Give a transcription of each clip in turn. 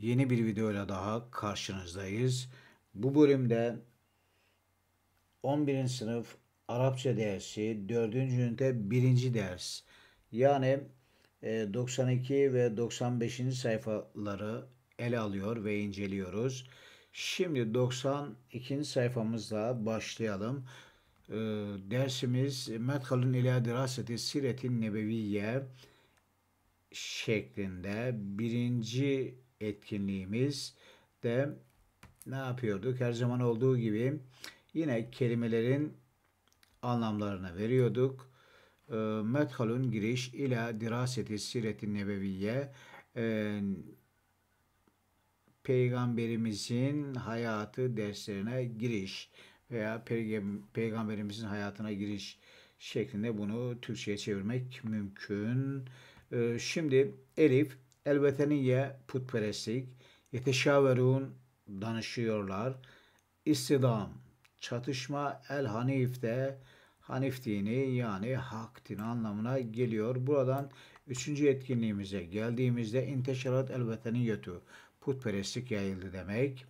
Yeni bir videoyla daha karşınızdayız. Bu bölümde 11. sınıf Arapça dersi 4. ünite 1. ders yani 92 e, ve 95. sayfaları ele alıyor ve inceliyoruz. Şimdi 92. sayfamızla başlayalım. E, dersimiz Medhal'ın ila diraseti siretin nebeviye şeklinde birinci etkinliğimiz de ne yapıyorduk? Her zaman olduğu gibi yine kelimelerin anlamlarını veriyorduk. E, giriş ile diraseti siret-i nebeviye ee, peygamberimizin hayatı derslerine giriş veya peygamberimizin hayatına giriş şeklinde bunu Türkçe'ye çevirmek mümkün. Ee, şimdi Elif Elbette niye putperestlik. Yeteşaverun danışıyorlar. İstidam çatışma El Hanif'te Hanif dini yani hak dini anlamına geliyor. Buradan üçüncü etkinliğimize geldiğimizde inteşarat el veteniyetü putperestlik yayıldı demek.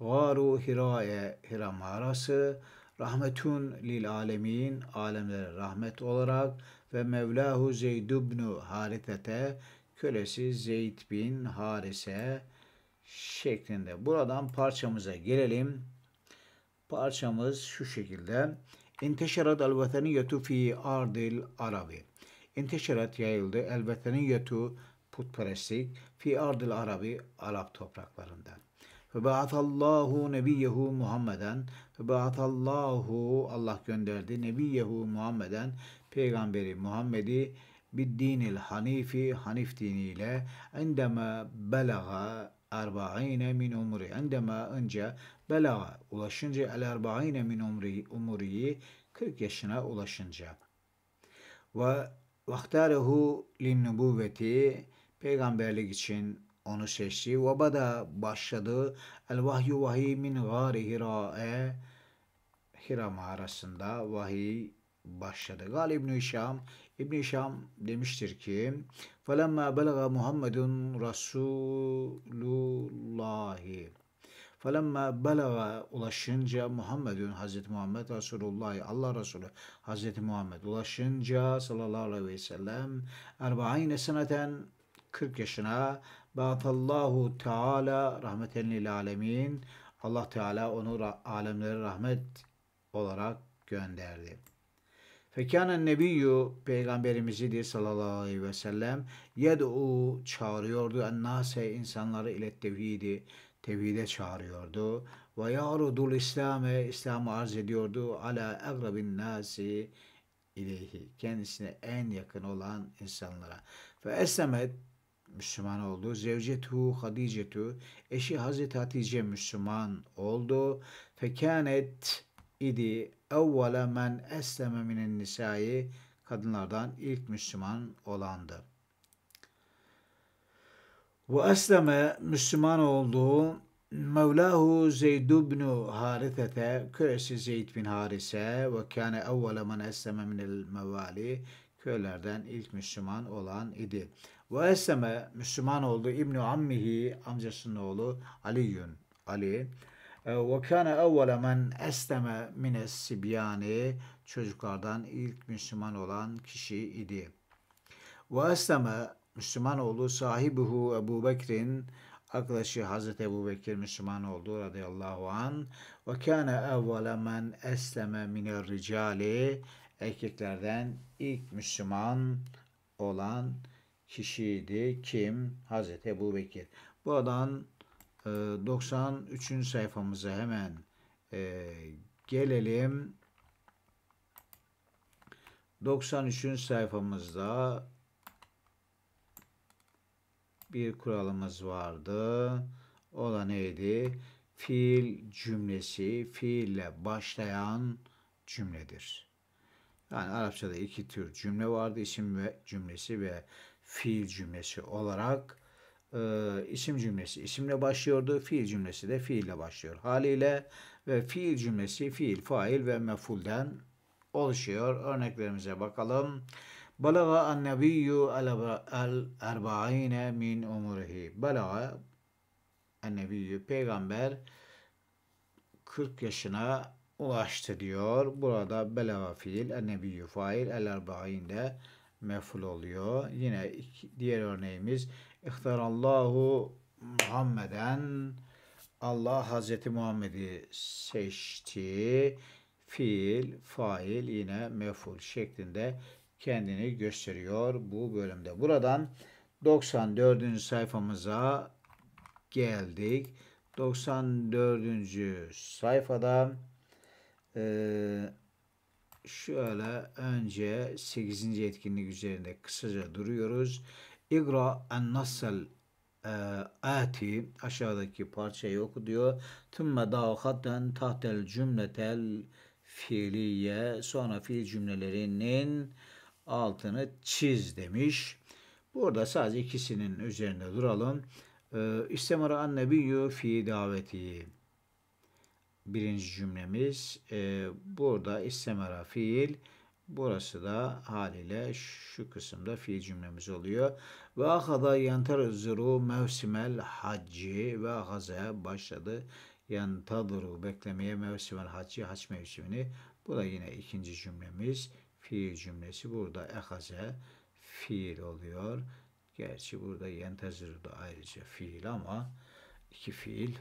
Garu Hira'e Hira mağarası rahmetun lil alemin alemlere rahmet olarak ve Mevlahu Zeyd Haritete kölesi Zeyd bin Harise şeklinde. Buradan parçamıza gelelim. Parçamız şu şekilde. İnteşarat el veteniyyetu fi ardil arabi. İnteşarat yayıldı. El veteniyyetu putperestlik fi ardil arabi Arap topraklarında. Ve ba'atallahu nebiyyehu Muhammeden ve ba'atallahu Allah gönderdi nebiyyehu Muhammeden peygamberi Muhammed'i بالدين الحنيفي حنيف diniyle عندما بلغ 40 min umri عندما önce belaga ulaşınca el 40 min umri umriyi 40 yaşına ulaşınca ve vaktarehu lin nubuvveti peygamberlik için onu seçti ve başladı el vahyu vahiy min gari hira'e Hira mağarasında vahiy başladı. Gal İbn Hişam İbn Hişam demiştir ki: "Felemma belaga Muhammedun Rasulullahi" Falemma belaga ulaşınca Muhammedun Hazreti Muhammed Resulullah Allah Resulü Hazreti Muhammed ulaşınca sallallahu aleyhi ve sellem 40 seneten 40 yaşına Ba'atallahu Teala rahmeten lil alemin Allah Teala onu alemlere rahmet olarak gönderdi. Fekânen nebiyyü peygamberimiz idi sallallahu aleyhi ve sellem yed'u çağırıyordu ennase insanları ile tevhidi tevhide çağırıyordu. Ve yarudul İslam'e İslam'ı arz ediyordu ala agrabin nasi ileyhi kendisine en yakın olan insanlara. Fe eslemet Müslüman oldu. Zevcetu Hadicetu eşi Hazreti Hatice Müslüman oldu. Fekanet idi. Evvela men esleme minen nisai kadınlardan ilk Müslüman olandı. Ve esleme Müslüman olduğu Mevlahu Zeyd ibn Harisete, kölesi Zeyd bin Harise ve kâne evvela men esleme minel mevali, köylerden ilk Müslüman olan idi. Ve esleme Müslüman oldu İbn Ammihi, amcasının oğlu Aliyun, Ali. Ee, ve kana evvele men esleme mines çocuklardan ilk Müslüman olan kişi idi. Ve esleme Müslüman oldu sahibihu Ebu Bekir'in arkadaşı Hazreti Ebu Bekir Müslüman oldu radıyallahu an. Ve kâne evvele men esleme miner ricali erkeklerden ilk Müslüman olan kişiydi. Kim? Hazreti Ebu Bekir. Buradan 93. Ee, sayfamıza hemen e, gelelim. 93. sayfamızda bir kuralımız vardı. O da neydi? Fiil cümlesi fiille başlayan cümledir. Yani Arapçada iki tür cümle vardı. isim ve cümlesi ve fiil cümlesi olarak e, isim cümlesi isimle başlıyordu. Fiil cümlesi de fiille başlıyor. Haliyle ve fiil cümlesi fiil, fail ve mefulden oluşuyor. Örneklerimize bakalım. Balaga annebiyyu el erba'ine min umurihi. Balaga annebiyyu peygamber 40 yaşına ulaştı diyor. Burada belaga fiil, ennebiyyu fail, el erba'in de meful oluyor. Yine diğer örneğimiz İhtarallahu Muhammeden Allah Hazreti Muhammed'i seçti. Fiil, fail yine meful şeklinde kendini gösteriyor bu bölümde. Buradan 94. sayfamıza geldik. 94. sayfada e, şöyle önce 8. etkinlik üzerinde kısaca duruyoruz. İgra en nasel e, ati aşağıdaki parçayı oku diyor. Tümme dâhatten tahtel cümletel fiiliye sonra fiil cümlelerinin altını çiz demiş. Burada sadece ikisinin üzerinde duralım. E, İstemara annebiyyü fi daveti birinci cümlemiz. E, burada istemara fiil. Burası da haliyle şu kısımda fiil cümlemiz oluyor. Ve ahada yantazuru mevsimel hacci ve ahaza başladı. Yantazuru beklemeye mevsimel hacci haç mevsimini. Bu da yine ikinci cümlemiz. Fiil cümlesi burada ehaze fiil oluyor. Gerçi burada yentezir da ayrıca fiil ama iki fiil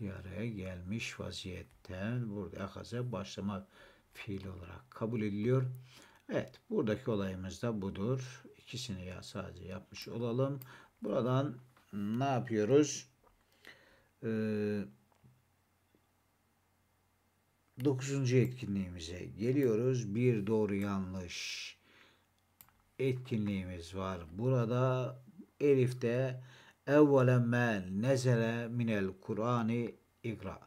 bir araya gelmiş vaziyetten burada akaza başlama fiil olarak kabul ediliyor. Evet buradaki olayımız da budur. İkisini ya sadece yapmış olalım. Buradan ne yapıyoruz? Ee, 9. etkinliğimize geliyoruz. Bir doğru yanlış etkinliğimiz var. Burada Elif de evvele mâ nezele minel Kur'an'ı ikra.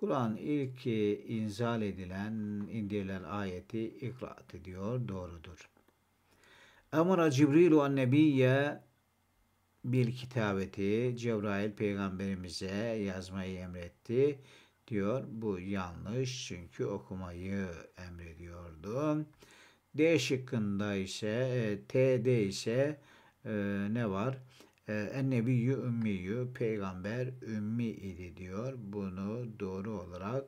Kur'an ilk e, inzal edilen, indirilen ayeti ikraat ediyor. Doğrudur. Emra an annebiyye bir kitabeti Cebrail peygamberimize yazmayı emretti diyor. Bu yanlış çünkü okumayı emrediyordu. D şıkkında ise T'de ise e, ne var? Ee, Ennebiyyü ümmiyyü peygamber ümmi idi diyor. Bunu doğru olarak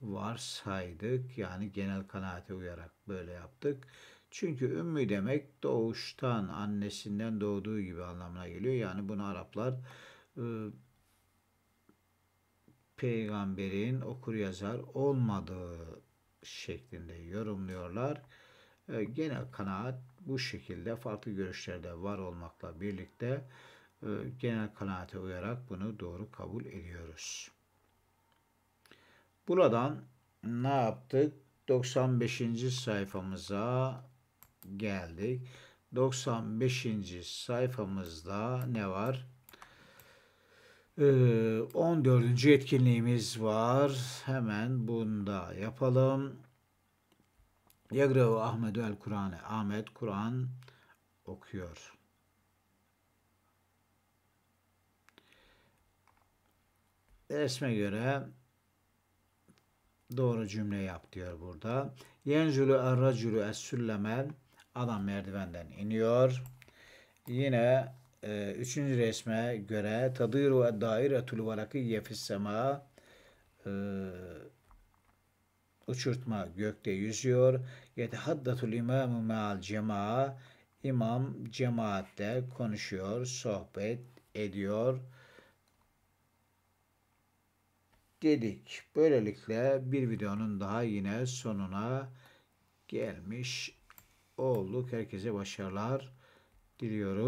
varsaydık. Yani genel kanaate uyarak böyle yaptık. Çünkü Ümmi demek doğuştan, annesinden doğduğu gibi anlamına geliyor. Yani bunu Araplar e, peygamberin okur yazar olmadığı şeklinde yorumluyorlar. E, genel kanaat bu şekilde farklı görüşlerde var olmakla birlikte e, genel kanaate uyarak bunu doğru kabul ediyoruz. Buradan ne yaptık? 95. sayfamıza geldik. 95. sayfamızda ne var? 14. E, etkinliğimiz var. Hemen bunda yapalım. Yegrehu Ahmedu el Kur'an'ı. Ahmet Kur'an okuyor. Resme göre doğru cümle yap diyor burada. Yenzülü erracülü essülleme adam merdivenden iniyor. Yine e, üçüncü resme göre tadiru dairetul velakiye fissema e, uçurtma gökte yüzüyor. Yetehaddatul imamu me'al cema'a İmam cemaatle konuşuyor, sohbet ediyor dedik. Böylelikle bir videonun daha yine sonuna gelmiş olduk. Herkese başarılar diliyorum.